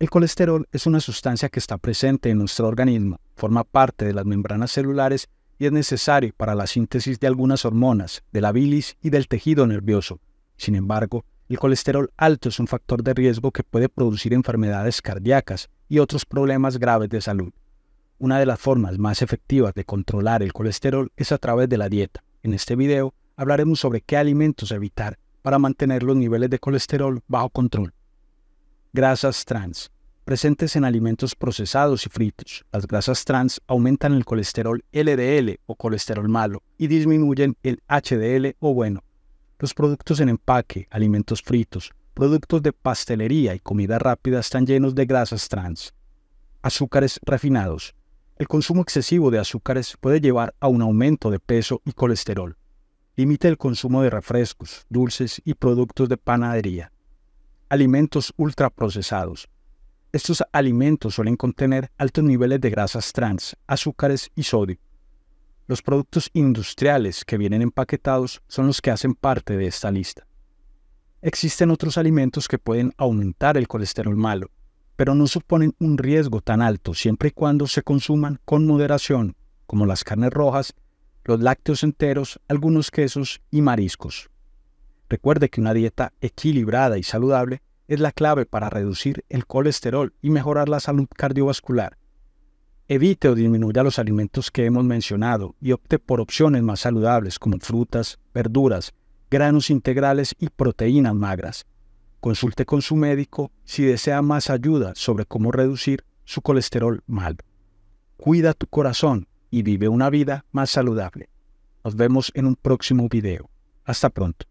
El colesterol es una sustancia que está presente en nuestro organismo, forma parte de las membranas celulares y es necesario para la síntesis de algunas hormonas, de la bilis y del tejido nervioso. Sin embargo, el colesterol alto es un factor de riesgo que puede producir enfermedades cardíacas y otros problemas graves de salud. Una de las formas más efectivas de controlar el colesterol es a través de la dieta. En este video hablaremos sobre qué alimentos evitar para mantener los niveles de colesterol bajo control. Grasas trans. Presentes en alimentos procesados y fritos, las grasas trans aumentan el colesterol LDL o colesterol malo y disminuyen el HDL o bueno. Los productos en empaque, alimentos fritos, productos de pastelería y comida rápida están llenos de grasas trans. Azúcares refinados. El consumo excesivo de azúcares puede llevar a un aumento de peso y colesterol. Limite el consumo de refrescos, dulces y productos de panadería alimentos ultraprocesados. Estos alimentos suelen contener altos niveles de grasas trans, azúcares y sodio. Los productos industriales que vienen empaquetados son los que hacen parte de esta lista. Existen otros alimentos que pueden aumentar el colesterol malo, pero no suponen un riesgo tan alto siempre y cuando se consuman con moderación, como las carnes rojas, los lácteos enteros, algunos quesos y mariscos. Recuerde que una dieta equilibrada y saludable es la clave para reducir el colesterol y mejorar la salud cardiovascular. Evite o disminuya los alimentos que hemos mencionado y opte por opciones más saludables como frutas, verduras, granos integrales y proteínas magras. Consulte con su médico si desea más ayuda sobre cómo reducir su colesterol mal. Cuida tu corazón y vive una vida más saludable. Nos vemos en un próximo video. Hasta pronto.